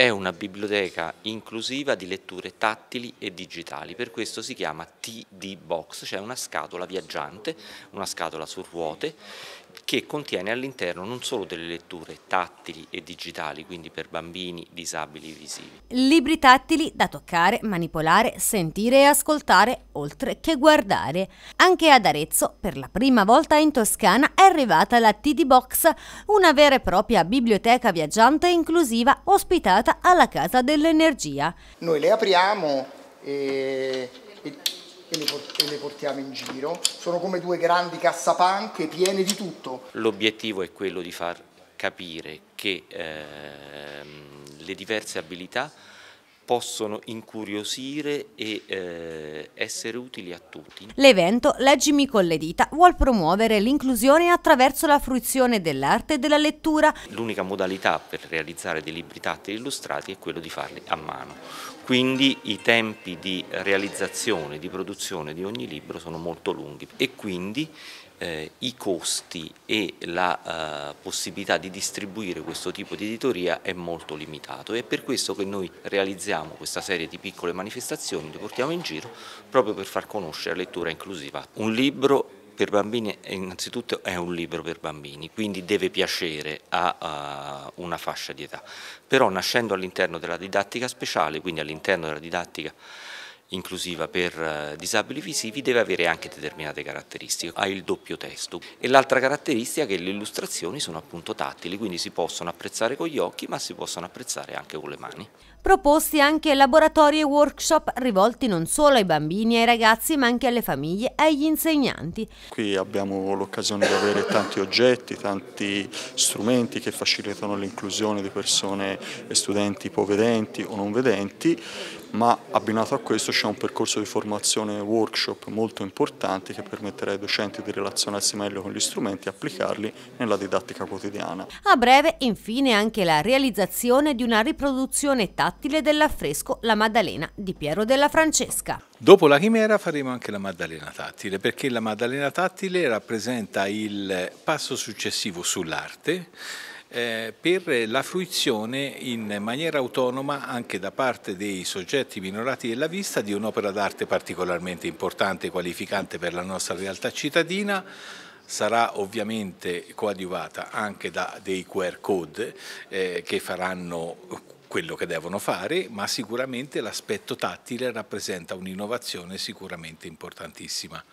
È una biblioteca inclusiva di letture tattili e digitali, per questo si chiama TD Box, cioè una scatola viaggiante, una scatola su ruote che contiene all'interno non solo delle letture tattili e digitali, quindi per bambini disabili visivi. Libri tattili da toccare, manipolare, sentire e ascoltare, oltre che guardare. Anche ad Arezzo, per la prima volta in Toscana, è arrivata la TD Box, una vera e propria biblioteca viaggiante inclusiva ospitata alla Casa dell'Energia. Noi le apriamo e e le, e le portiamo in giro. Sono come due grandi cassapanche piene di tutto. L'obiettivo è quello di far capire che eh, le diverse abilità possono incuriosire e eh, essere utili a tutti. L'evento Leggimi con le dita vuol promuovere l'inclusione attraverso la fruizione dell'arte e della lettura. L'unica modalità per realizzare dei libri tattili illustrati è quello di farli a mano. Quindi i tempi di realizzazione, di produzione di ogni libro sono molto lunghi e quindi eh, i costi e la eh, possibilità di distribuire questo tipo di editoria è molto limitato e è per questo che noi realizziamo questa serie di piccole manifestazioni, le portiamo in giro proprio per far conoscere la lettura inclusiva. Un libro per bambini eh, innanzitutto è un libro per bambini, quindi deve piacere a uh, una fascia di età, però nascendo all'interno della didattica speciale, quindi all'interno della didattica inclusiva per eh, disabili visivi deve avere anche determinate caratteristiche, ha il doppio testo e l'altra caratteristica è che le illustrazioni sono appunto tattili, quindi si possono apprezzare con gli occhi ma si possono apprezzare anche con le mani. Proposti anche laboratori e workshop rivolti non solo ai bambini e ai ragazzi ma anche alle famiglie e agli insegnanti. Qui abbiamo l'occasione di avere tanti oggetti, tanti strumenti che facilitano l'inclusione di persone e studenti ipovedenti o non vedenti ma abbinato a questo Brescia un percorso di formazione workshop molto importante che permetterà ai docenti di relazionarsi meglio con gli strumenti e applicarli nella didattica quotidiana. A breve infine anche la realizzazione di una riproduzione tattile dell'affresco La Maddalena di Piero della Francesca. Dopo la chimera faremo anche la Maddalena tattile perché la Maddalena tattile rappresenta il passo successivo sull'arte eh, per la fruizione in maniera autonoma anche da parte dei soggetti minorati della vista di un'opera d'arte particolarmente importante e qualificante per la nostra realtà cittadina sarà ovviamente coadiuvata anche da dei QR code eh, che faranno quello che devono fare, ma sicuramente l'aspetto tattile rappresenta un'innovazione sicuramente importantissima.